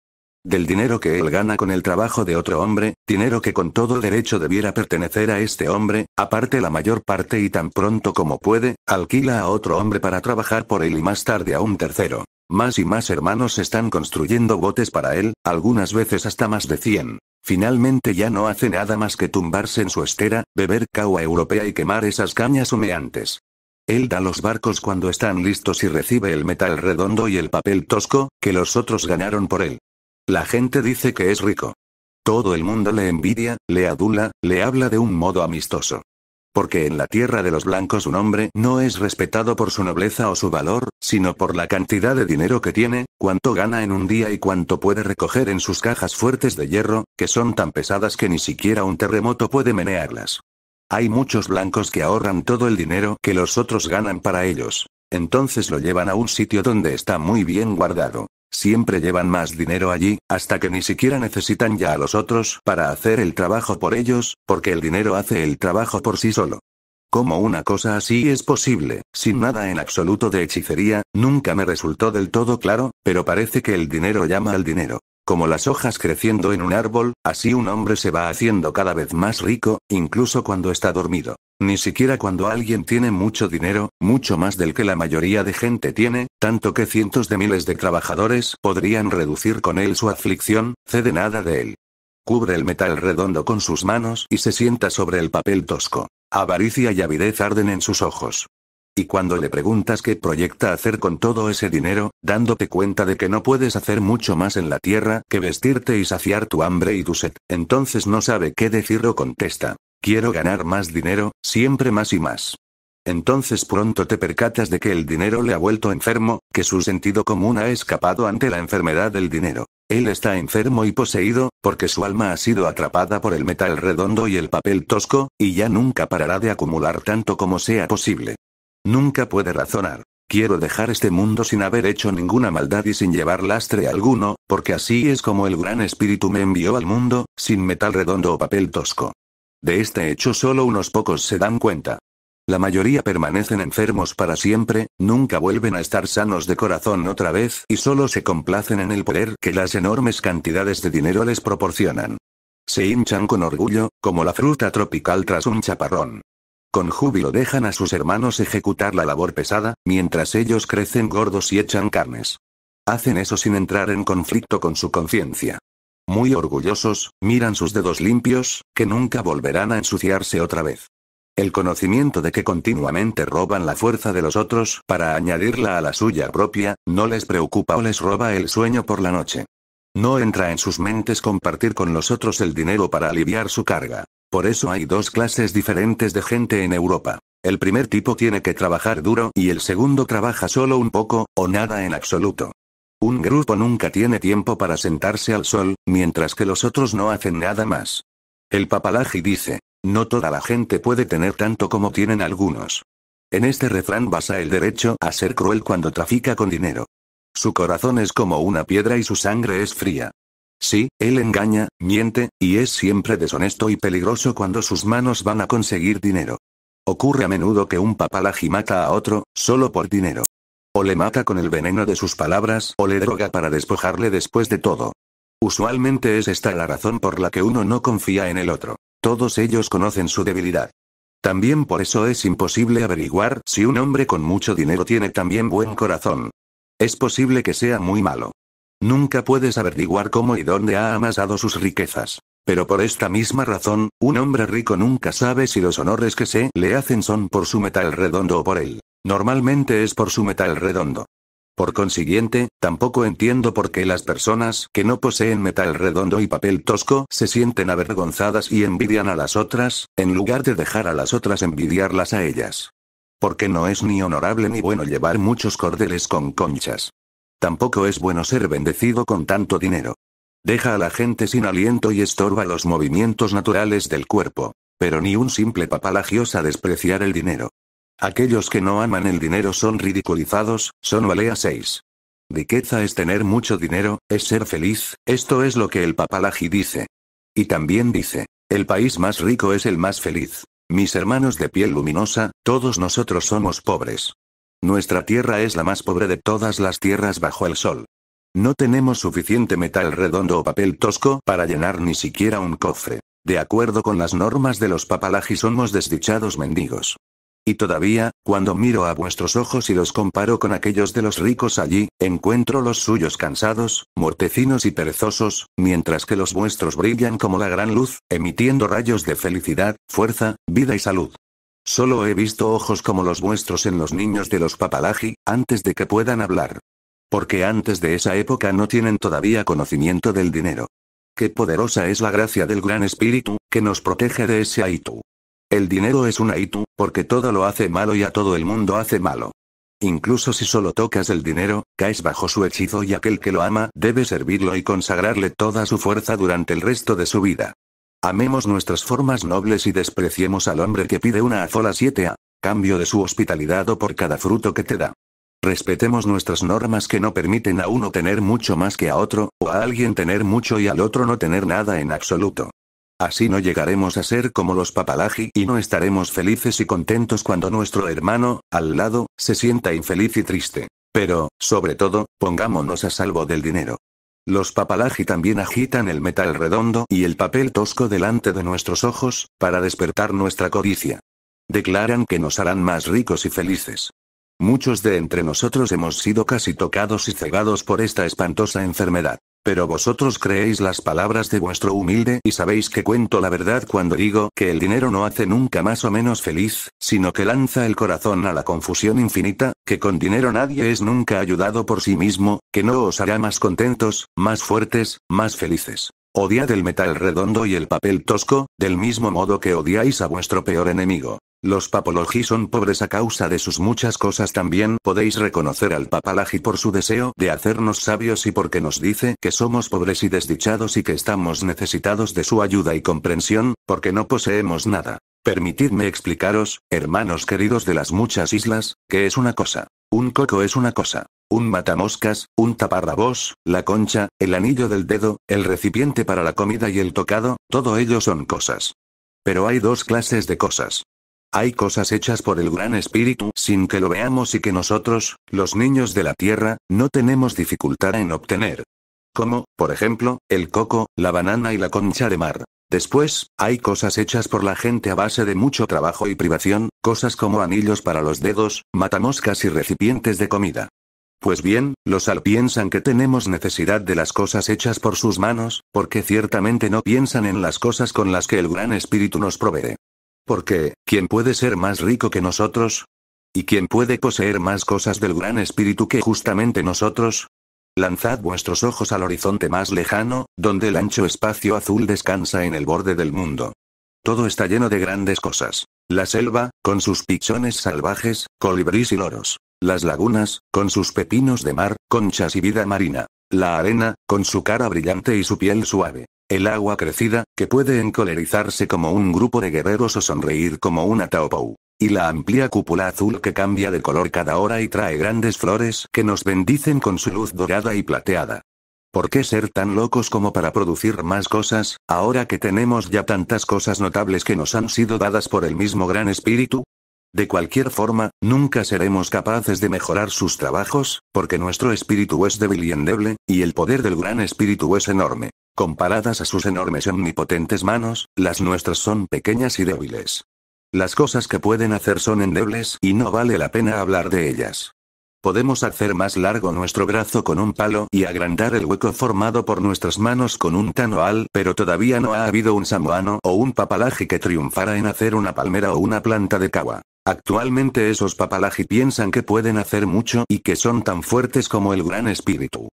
del dinero que él gana con el trabajo de otro hombre, dinero que con todo derecho debiera pertenecer a este hombre, aparte la mayor parte y tan pronto como puede, alquila a otro hombre para trabajar por él y más tarde a un tercero. Más y más hermanos están construyendo botes para él, algunas veces hasta más de 100. Finalmente ya no hace nada más que tumbarse en su estera, beber caua europea y quemar esas cañas humeantes. Él da los barcos cuando están listos y recibe el metal redondo y el papel tosco, que los otros ganaron por él. La gente dice que es rico. Todo el mundo le envidia, le adula, le habla de un modo amistoso. Porque en la tierra de los blancos un hombre no es respetado por su nobleza o su valor, sino por la cantidad de dinero que tiene, cuánto gana en un día y cuánto puede recoger en sus cajas fuertes de hierro, que son tan pesadas que ni siquiera un terremoto puede menearlas. Hay muchos blancos que ahorran todo el dinero que los otros ganan para ellos. Entonces lo llevan a un sitio donde está muy bien guardado. Siempre llevan más dinero allí, hasta que ni siquiera necesitan ya a los otros para hacer el trabajo por ellos, porque el dinero hace el trabajo por sí solo. ¿Cómo una cosa así es posible, sin nada en absoluto de hechicería? Nunca me resultó del todo claro, pero parece que el dinero llama al dinero. Como las hojas creciendo en un árbol, así un hombre se va haciendo cada vez más rico, incluso cuando está dormido. Ni siquiera cuando alguien tiene mucho dinero, mucho más del que la mayoría de gente tiene, tanto que cientos de miles de trabajadores podrían reducir con él su aflicción, cede nada de él. Cubre el metal redondo con sus manos y se sienta sobre el papel tosco. Avaricia y avidez arden en sus ojos. Y cuando le preguntas qué proyecta hacer con todo ese dinero, dándote cuenta de que no puedes hacer mucho más en la tierra que vestirte y saciar tu hambre y tu sed, entonces no sabe qué decir o contesta. Quiero ganar más dinero, siempre más y más. Entonces pronto te percatas de que el dinero le ha vuelto enfermo, que su sentido común ha escapado ante la enfermedad del dinero. Él está enfermo y poseído, porque su alma ha sido atrapada por el metal redondo y el papel tosco, y ya nunca parará de acumular tanto como sea posible. Nunca puede razonar. Quiero dejar este mundo sin haber hecho ninguna maldad y sin llevar lastre alguno, porque así es como el gran espíritu me envió al mundo, sin metal redondo o papel tosco. De este hecho solo unos pocos se dan cuenta. La mayoría permanecen enfermos para siempre, nunca vuelven a estar sanos de corazón otra vez y solo se complacen en el poder que las enormes cantidades de dinero les proporcionan. Se hinchan con orgullo, como la fruta tropical tras un chaparrón. Con júbilo dejan a sus hermanos ejecutar la labor pesada, mientras ellos crecen gordos y echan carnes. Hacen eso sin entrar en conflicto con su conciencia. Muy orgullosos, miran sus dedos limpios, que nunca volverán a ensuciarse otra vez. El conocimiento de que continuamente roban la fuerza de los otros para añadirla a la suya propia, no les preocupa o les roba el sueño por la noche. No entra en sus mentes compartir con los otros el dinero para aliviar su carga. Por eso hay dos clases diferentes de gente en Europa. El primer tipo tiene que trabajar duro y el segundo trabaja solo un poco, o nada en absoluto. Un grupo nunca tiene tiempo para sentarse al sol, mientras que los otros no hacen nada más. El papalaji dice, no toda la gente puede tener tanto como tienen algunos. En este refrán basa el derecho a ser cruel cuando trafica con dinero. Su corazón es como una piedra y su sangre es fría. Sí, él engaña, miente, y es siempre deshonesto y peligroso cuando sus manos van a conseguir dinero. Ocurre a menudo que un papalaji mata a otro, solo por dinero. O le mata con el veneno de sus palabras o le droga para despojarle después de todo. Usualmente es esta la razón por la que uno no confía en el otro. Todos ellos conocen su debilidad. También por eso es imposible averiguar si un hombre con mucho dinero tiene también buen corazón. Es posible que sea muy malo. Nunca puedes averiguar cómo y dónde ha amasado sus riquezas. Pero por esta misma razón, un hombre rico nunca sabe si los honores que se le hacen son por su metal redondo o por él. Normalmente es por su metal redondo. Por consiguiente, tampoco entiendo por qué las personas que no poseen metal redondo y papel tosco se sienten avergonzadas y envidian a las otras, en lugar de dejar a las otras envidiarlas a ellas. Porque no es ni honorable ni bueno llevar muchos cordeles con conchas. Tampoco es bueno ser bendecido con tanto dinero. Deja a la gente sin aliento y estorba los movimientos naturales del cuerpo. Pero ni un simple osa despreciar el dinero. Aquellos que no aman el dinero son ridiculizados, son balea 6. Riqueza es tener mucho dinero, es ser feliz, esto es lo que el papalaji dice. Y también dice, el país más rico es el más feliz. Mis hermanos de piel luminosa, todos nosotros somos pobres. Nuestra tierra es la más pobre de todas las tierras bajo el sol. No tenemos suficiente metal redondo o papel tosco para llenar ni siquiera un cofre. De acuerdo con las normas de los papalaji somos desdichados mendigos. Y todavía, cuando miro a vuestros ojos y los comparo con aquellos de los ricos allí, encuentro los suyos cansados, mortecinos y perezosos, mientras que los vuestros brillan como la gran luz, emitiendo rayos de felicidad, fuerza, vida y salud. Solo he visto ojos como los vuestros en los niños de los papalaji, antes de que puedan hablar. Porque antes de esa época no tienen todavía conocimiento del dinero. Qué poderosa es la gracia del Gran Espíritu, que nos protege de ese Aitu. El dinero es un Aitu, porque todo lo hace malo y a todo el mundo hace malo. Incluso si solo tocas el dinero, caes bajo su hechizo y aquel que lo ama debe servirlo y consagrarle toda su fuerza durante el resto de su vida. Amemos nuestras formas nobles y despreciemos al hombre que pide una azola 7 a cambio de su hospitalidad o por cada fruto que te da. Respetemos nuestras normas que no permiten a uno tener mucho más que a otro, o a alguien tener mucho y al otro no tener nada en absoluto. Así no llegaremos a ser como los papalaji y no estaremos felices y contentos cuando nuestro hermano, al lado, se sienta infeliz y triste. Pero, sobre todo, pongámonos a salvo del dinero. Los papalaji también agitan el metal redondo y el papel tosco delante de nuestros ojos, para despertar nuestra codicia. Declaran que nos harán más ricos y felices. Muchos de entre nosotros hemos sido casi tocados y cegados por esta espantosa enfermedad. Pero vosotros creéis las palabras de vuestro humilde y sabéis que cuento la verdad cuando digo que el dinero no hace nunca más o menos feliz, sino que lanza el corazón a la confusión infinita, que con dinero nadie es nunca ayudado por sí mismo, que no os hará más contentos, más fuertes, más felices. Odiad el metal redondo y el papel tosco, del mismo modo que odiáis a vuestro peor enemigo. Los papologi son pobres a causa de sus muchas cosas también podéis reconocer al papalaji por su deseo de hacernos sabios y porque nos dice que somos pobres y desdichados y que estamos necesitados de su ayuda y comprensión, porque no poseemos nada. Permitidme explicaros, hermanos queridos de las muchas islas, que es una cosa. Un coco es una cosa. Un matamoscas, un taparrabos, la concha, el anillo del dedo, el recipiente para la comida y el tocado, todo ello son cosas. Pero hay dos clases de cosas. Hay cosas hechas por el Gran Espíritu sin que lo veamos y que nosotros, los niños de la Tierra, no tenemos dificultad en obtener. Como, por ejemplo, el coco, la banana y la concha de mar. Después, hay cosas hechas por la gente a base de mucho trabajo y privación, cosas como anillos para los dedos, matamoscas y recipientes de comida. Pues bien, los al piensan que tenemos necesidad de las cosas hechas por sus manos, porque ciertamente no piensan en las cosas con las que el gran espíritu nos provee. Porque, ¿quién puede ser más rico que nosotros? ¿Y quién puede poseer más cosas del gran espíritu que justamente nosotros? Lanzad vuestros ojos al horizonte más lejano, donde el ancho espacio azul descansa en el borde del mundo. Todo está lleno de grandes cosas. La selva, con sus pichones salvajes, colibrís y loros. Las lagunas, con sus pepinos de mar, conchas y vida marina. La arena, con su cara brillante y su piel suave el agua crecida, que puede encolerizarse como un grupo de guerreros o sonreír como una taopou. Y la amplia cúpula azul que cambia de color cada hora y trae grandes flores que nos bendicen con su luz dorada y plateada. ¿Por qué ser tan locos como para producir más cosas, ahora que tenemos ya tantas cosas notables que nos han sido dadas por el mismo gran espíritu? De cualquier forma, nunca seremos capaces de mejorar sus trabajos, porque nuestro espíritu es débil y endeble, y el poder del gran espíritu es enorme. Comparadas a sus enormes y omnipotentes manos, las nuestras son pequeñas y débiles. Las cosas que pueden hacer son endebles y no vale la pena hablar de ellas. Podemos hacer más largo nuestro brazo con un palo y agrandar el hueco formado por nuestras manos con un tanoal, pero todavía no ha habido un samoano o un papalaji que triunfara en hacer una palmera o una planta de cava. Actualmente esos papalaji piensan que pueden hacer mucho y que son tan fuertes como el gran espíritu.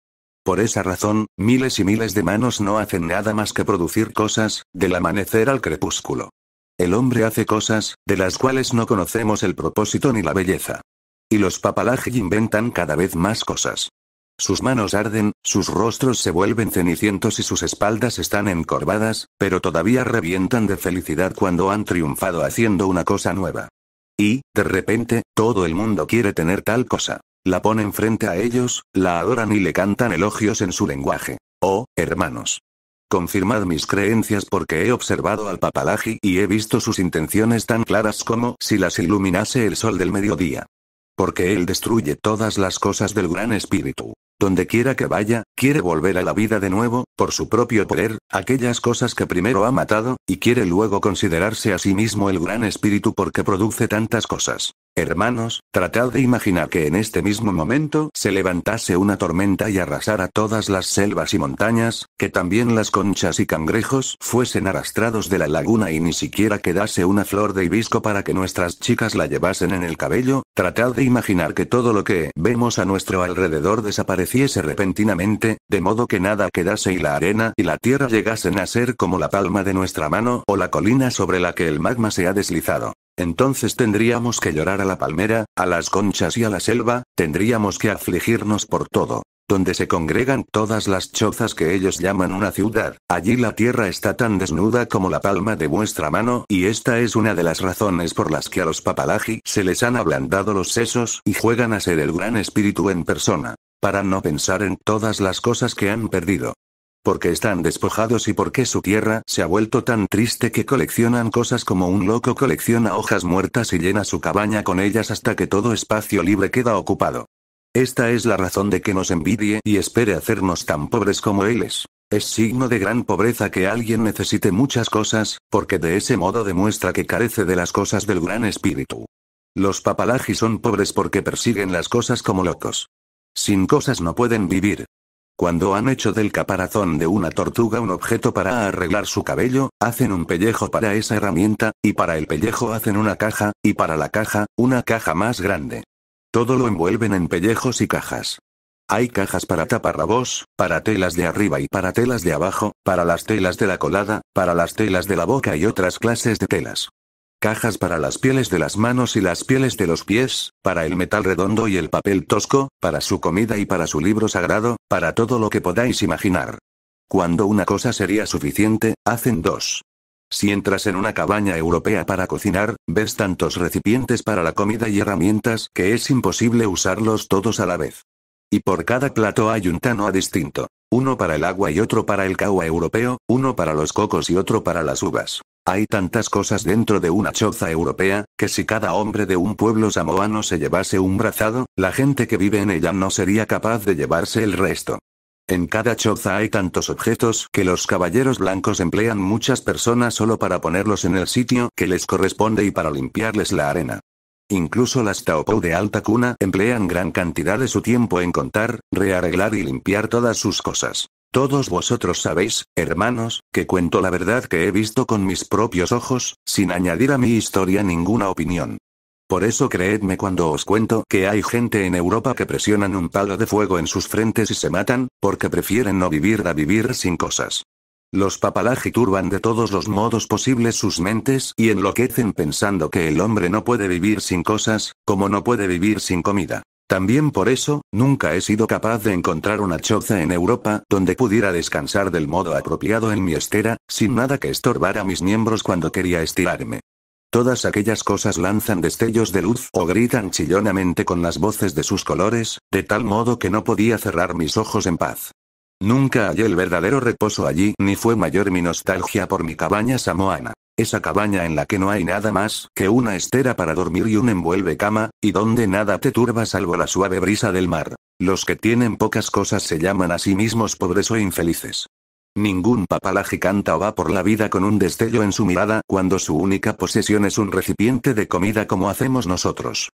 Por esa razón, miles y miles de manos no hacen nada más que producir cosas, del amanecer al crepúsculo. El hombre hace cosas, de las cuales no conocemos el propósito ni la belleza. Y los papalajes inventan cada vez más cosas. Sus manos arden, sus rostros se vuelven cenicientos y sus espaldas están encorvadas, pero todavía revientan de felicidad cuando han triunfado haciendo una cosa nueva. Y, de repente, todo el mundo quiere tener tal cosa. La ponen frente a ellos, la adoran y le cantan elogios en su lenguaje. Oh, hermanos. Confirmad mis creencias porque he observado al papalaji y he visto sus intenciones tan claras como si las iluminase el sol del mediodía. Porque él destruye todas las cosas del gran espíritu. Donde quiera que vaya, quiere volver a la vida de nuevo, por su propio poder, aquellas cosas que primero ha matado, y quiere luego considerarse a sí mismo el gran espíritu porque produce tantas cosas. Hermanos, tratad de imaginar que en este mismo momento se levantase una tormenta y arrasara todas las selvas y montañas, que también las conchas y cangrejos fuesen arrastrados de la laguna y ni siquiera quedase una flor de hibisco para que nuestras chicas la llevasen en el cabello, tratad de imaginar que todo lo que vemos a nuestro alrededor desapareciese repentinamente, de modo que nada quedase y la arena y la tierra llegasen a ser como la palma de nuestra mano o la colina sobre la que el magma se ha deslizado. Entonces tendríamos que llorar a la palmera, a las conchas y a la selva, tendríamos que afligirnos por todo. Donde se congregan todas las chozas que ellos llaman una ciudad, allí la tierra está tan desnuda como la palma de vuestra mano, y esta es una de las razones por las que a los papalaji se les han ablandado los sesos y juegan a ser el gran espíritu en persona. Para no pensar en todas las cosas que han perdido porque están despojados y porque su tierra se ha vuelto tan triste que coleccionan cosas como un loco colecciona hojas muertas y llena su cabaña con ellas hasta que todo espacio libre queda ocupado. Esta es la razón de que nos envidie y espere hacernos tan pobres como él es. Es signo de gran pobreza que alguien necesite muchas cosas, porque de ese modo demuestra que carece de las cosas del gran espíritu. Los papalajis son pobres porque persiguen las cosas como locos. Sin cosas no pueden vivir, cuando han hecho del caparazón de una tortuga un objeto para arreglar su cabello, hacen un pellejo para esa herramienta, y para el pellejo hacen una caja, y para la caja, una caja más grande. Todo lo envuelven en pellejos y cajas. Hay cajas para taparrabos, para telas de arriba y para telas de abajo, para las telas de la colada, para las telas de la boca y otras clases de telas cajas para las pieles de las manos y las pieles de los pies, para el metal redondo y el papel tosco, para su comida y para su libro sagrado, para todo lo que podáis imaginar. Cuando una cosa sería suficiente, hacen dos. Si entras en una cabaña europea para cocinar, ves tantos recipientes para la comida y herramientas que es imposible usarlos todos a la vez. Y por cada plato hay un tanoa distinto. Uno para el agua y otro para el cagua europeo, uno para los cocos y otro para las uvas. Hay tantas cosas dentro de una choza europea, que si cada hombre de un pueblo samoano se llevase un brazado, la gente que vive en ella no sería capaz de llevarse el resto. En cada choza hay tantos objetos que los caballeros blancos emplean muchas personas solo para ponerlos en el sitio que les corresponde y para limpiarles la arena. Incluso las Taopou de alta cuna emplean gran cantidad de su tiempo en contar, rearreglar y limpiar todas sus cosas. Todos vosotros sabéis, hermanos, que cuento la verdad que he visto con mis propios ojos, sin añadir a mi historia ninguna opinión. Por eso creedme cuando os cuento que hay gente en Europa que presionan un palo de fuego en sus frentes y se matan, porque prefieren no vivir a vivir sin cosas. Los papalaji turban de todos los modos posibles sus mentes y enloquecen pensando que el hombre no puede vivir sin cosas, como no puede vivir sin comida. También por eso, nunca he sido capaz de encontrar una choza en Europa donde pudiera descansar del modo apropiado en mi estera, sin nada que estorbara mis miembros cuando quería estirarme. Todas aquellas cosas lanzan destellos de luz o gritan chillonamente con las voces de sus colores, de tal modo que no podía cerrar mis ojos en paz. Nunca hallé el verdadero reposo allí ni fue mayor mi nostalgia por mi cabaña samoana esa cabaña en la que no hay nada más que una estera para dormir y un envuelve cama, y donde nada te turba salvo la suave brisa del mar. Los que tienen pocas cosas se llaman a sí mismos pobres o infelices. Ningún papalaje canta o va por la vida con un destello en su mirada cuando su única posesión es un recipiente de comida como hacemos nosotros.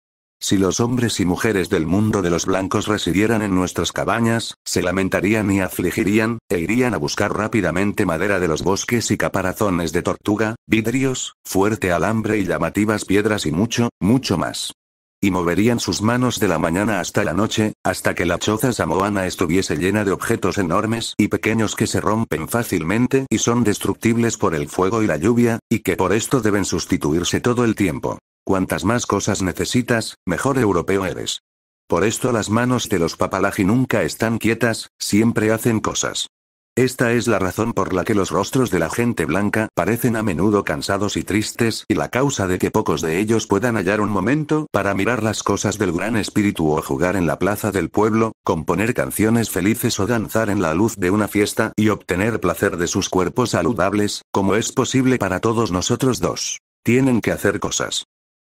Si los hombres y mujeres del mundo de los blancos residieran en nuestras cabañas, se lamentarían y afligirían, e irían a buscar rápidamente madera de los bosques y caparazones de tortuga, vidrios, fuerte alambre y llamativas piedras y mucho, mucho más. Y moverían sus manos de la mañana hasta la noche, hasta que la choza samoana estuviese llena de objetos enormes y pequeños que se rompen fácilmente y son destructibles por el fuego y la lluvia, y que por esto deben sustituirse todo el tiempo. Cuantas más cosas necesitas, mejor europeo eres. Por esto las manos de los papalaji nunca están quietas, siempre hacen cosas. Esta es la razón por la que los rostros de la gente blanca parecen a menudo cansados y tristes, y la causa de que pocos de ellos puedan hallar un momento para mirar las cosas del gran espíritu o jugar en la plaza del pueblo, componer canciones felices o danzar en la luz de una fiesta y obtener placer de sus cuerpos saludables, como es posible para todos nosotros dos. Tienen que hacer cosas.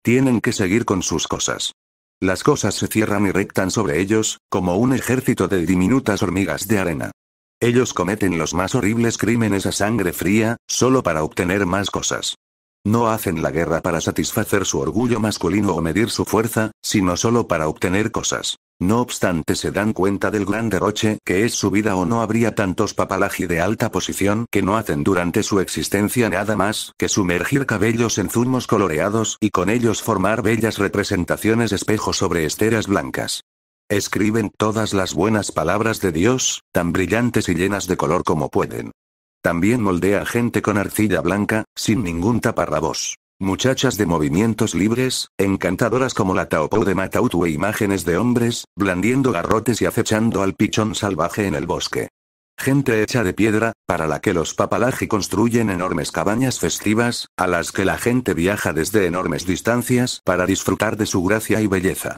Tienen que seguir con sus cosas. Las cosas se cierran y rectan sobre ellos, como un ejército de diminutas hormigas de arena. Ellos cometen los más horribles crímenes a sangre fría, solo para obtener más cosas. No hacen la guerra para satisfacer su orgullo masculino o medir su fuerza, sino solo para obtener cosas. No obstante se dan cuenta del gran derroche que es su vida o no habría tantos papalaji de alta posición que no hacen durante su existencia nada más que sumergir cabellos en zumos coloreados y con ellos formar bellas representaciones espejos sobre esteras blancas. Escriben todas las buenas palabras de Dios, tan brillantes y llenas de color como pueden. También moldea gente con arcilla blanca, sin ningún taparrabos. Muchachas de movimientos libres, encantadoras como la Taopou de Matautu e imágenes de hombres, blandiendo garrotes y acechando al pichón salvaje en el bosque. Gente hecha de piedra, para la que los papalaji construyen enormes cabañas festivas, a las que la gente viaja desde enormes distancias para disfrutar de su gracia y belleza.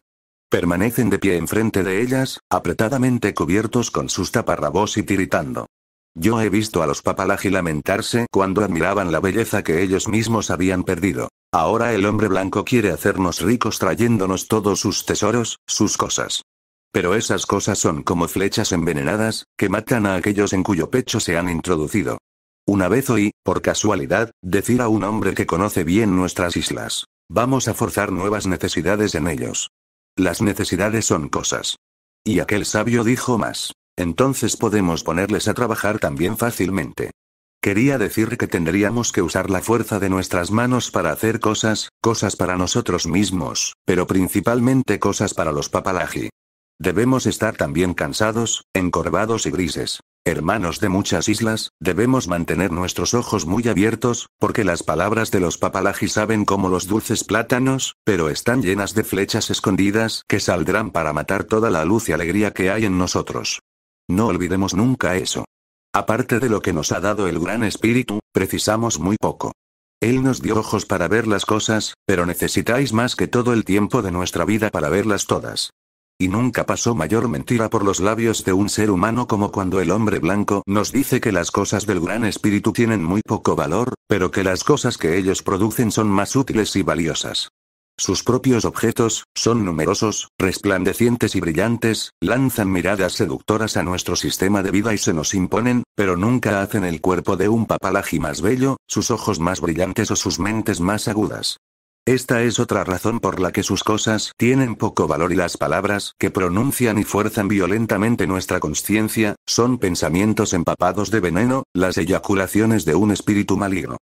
Permanecen de pie enfrente de ellas, apretadamente cubiertos con sus taparrabos y tiritando. Yo he visto a los papalagi lamentarse cuando admiraban la belleza que ellos mismos habían perdido. Ahora el hombre blanco quiere hacernos ricos trayéndonos todos sus tesoros, sus cosas. Pero esas cosas son como flechas envenenadas, que matan a aquellos en cuyo pecho se han introducido. Una vez oí, por casualidad, decir a un hombre que conoce bien nuestras islas. Vamos a forzar nuevas necesidades en ellos. Las necesidades son cosas. Y aquel sabio dijo más. Entonces podemos ponerles a trabajar también fácilmente. Quería decir que tendríamos que usar la fuerza de nuestras manos para hacer cosas, cosas para nosotros mismos, pero principalmente cosas para los papalaji. Debemos estar también cansados, encorvados y grises. Hermanos de muchas islas, debemos mantener nuestros ojos muy abiertos, porque las palabras de los papalaji saben como los dulces plátanos, pero están llenas de flechas escondidas que saldrán para matar toda la luz y alegría que hay en nosotros. No olvidemos nunca eso. Aparte de lo que nos ha dado el Gran Espíritu, precisamos muy poco. Él nos dio ojos para ver las cosas, pero necesitáis más que todo el tiempo de nuestra vida para verlas todas. Y nunca pasó mayor mentira por los labios de un ser humano como cuando el hombre blanco nos dice que las cosas del Gran Espíritu tienen muy poco valor, pero que las cosas que ellos producen son más útiles y valiosas. Sus propios objetos, son numerosos, resplandecientes y brillantes, lanzan miradas seductoras a nuestro sistema de vida y se nos imponen, pero nunca hacen el cuerpo de un papalaji más bello, sus ojos más brillantes o sus mentes más agudas. Esta es otra razón por la que sus cosas tienen poco valor y las palabras que pronuncian y fuerzan violentamente nuestra conciencia, son pensamientos empapados de veneno, las eyaculaciones de un espíritu maligno.